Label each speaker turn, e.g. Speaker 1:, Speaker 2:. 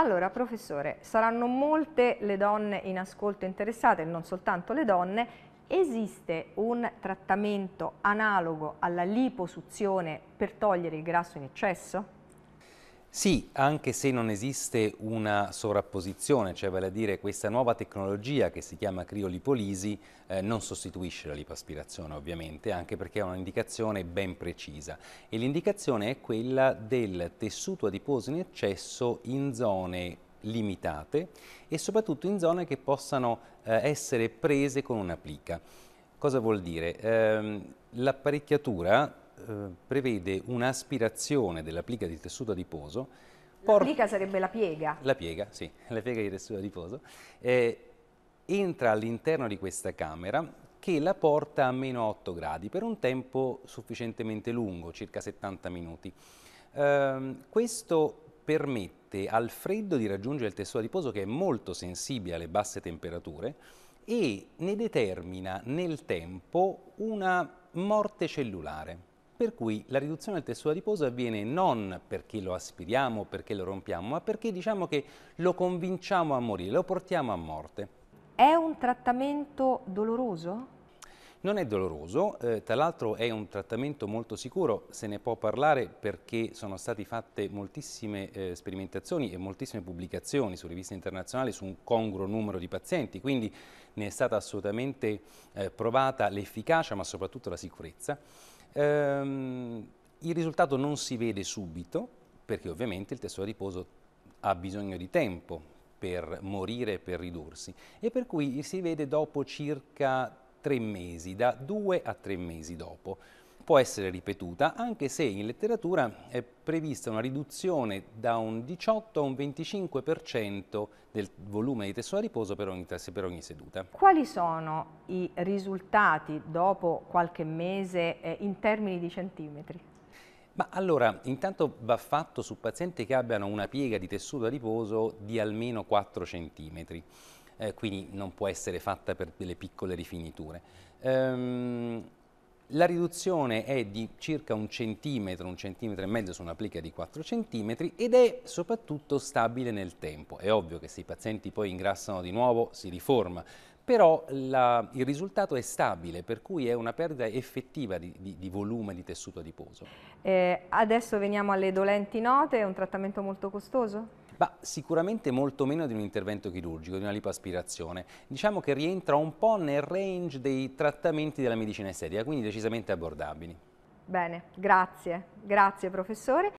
Speaker 1: Allora, professore, saranno molte le donne in ascolto interessate, non soltanto le donne. Esiste un trattamento analogo alla liposuzione per togliere il grasso in eccesso?
Speaker 2: Sì, anche se non esiste una sovrapposizione, cioè vale a dire questa nuova tecnologia che si chiama criolipolisi eh, non sostituisce la lipoaspirazione ovviamente, anche perché ha un'indicazione ben precisa e l'indicazione è quella del tessuto adiposo in eccesso in zone limitate e soprattutto in zone che possano eh, essere prese con una plica. Cosa vuol dire? Eh, L'apparecchiatura eh, prevede un'aspirazione della plica di tessuto adiposo.
Speaker 1: La plica sarebbe la piega.
Speaker 2: La piega, sì, la piega di tessuto adiposo. Eh, entra all'interno di questa camera che la porta a meno 8 gradi per un tempo sufficientemente lungo, circa 70 minuti. Eh, questo permette al freddo di raggiungere il tessuto adiposo che è molto sensibile alle basse temperature e ne determina nel tempo una morte cellulare per cui la riduzione del tessuto adiposo avviene non perché lo aspiriamo, perché lo rompiamo, ma perché diciamo che lo convinciamo a morire, lo portiamo a morte.
Speaker 1: È un trattamento doloroso?
Speaker 2: Non è doloroso, eh, tra l'altro è un trattamento molto sicuro, se ne può parlare perché sono state fatte moltissime eh, sperimentazioni e moltissime pubblicazioni su riviste internazionali su un congruo numero di pazienti, quindi ne è stata assolutamente eh, provata l'efficacia ma soprattutto la sicurezza. Ehm, il risultato non si vede subito, perché ovviamente il tessuto riposo ha bisogno di tempo per morire, e per ridursi, e per cui si vede dopo circa tre mesi, da due a tre mesi dopo può essere ripetuta, anche se in letteratura è prevista una riduzione da un 18 a un 25% del volume di tessuto a riposo per ogni, per ogni, seduta.
Speaker 1: Quali sono i risultati dopo qualche mese eh, in termini di centimetri?
Speaker 2: Ma allora, intanto va fatto su pazienti che abbiano una piega di tessuto a riposo di almeno 4 cm, eh, quindi non può essere fatta per delle piccole rifiniture. Ehm, la riduzione è di circa un centimetro, un centimetro e mezzo su una plica di 4 centimetri ed è soprattutto stabile nel tempo. È ovvio che se i pazienti poi ingrassano di nuovo si riforma, però la, il risultato è stabile, per cui è una perdita effettiva di, di, di volume di tessuto adiposo.
Speaker 1: Eh, adesso veniamo alle dolenti note, è un trattamento molto costoso?
Speaker 2: Ma sicuramente molto meno di un intervento chirurgico, di una lipoaspirazione. Diciamo che rientra un po' nel range dei trattamenti della medicina estetica, quindi decisamente abbordabili.
Speaker 1: Bene, grazie, grazie professore.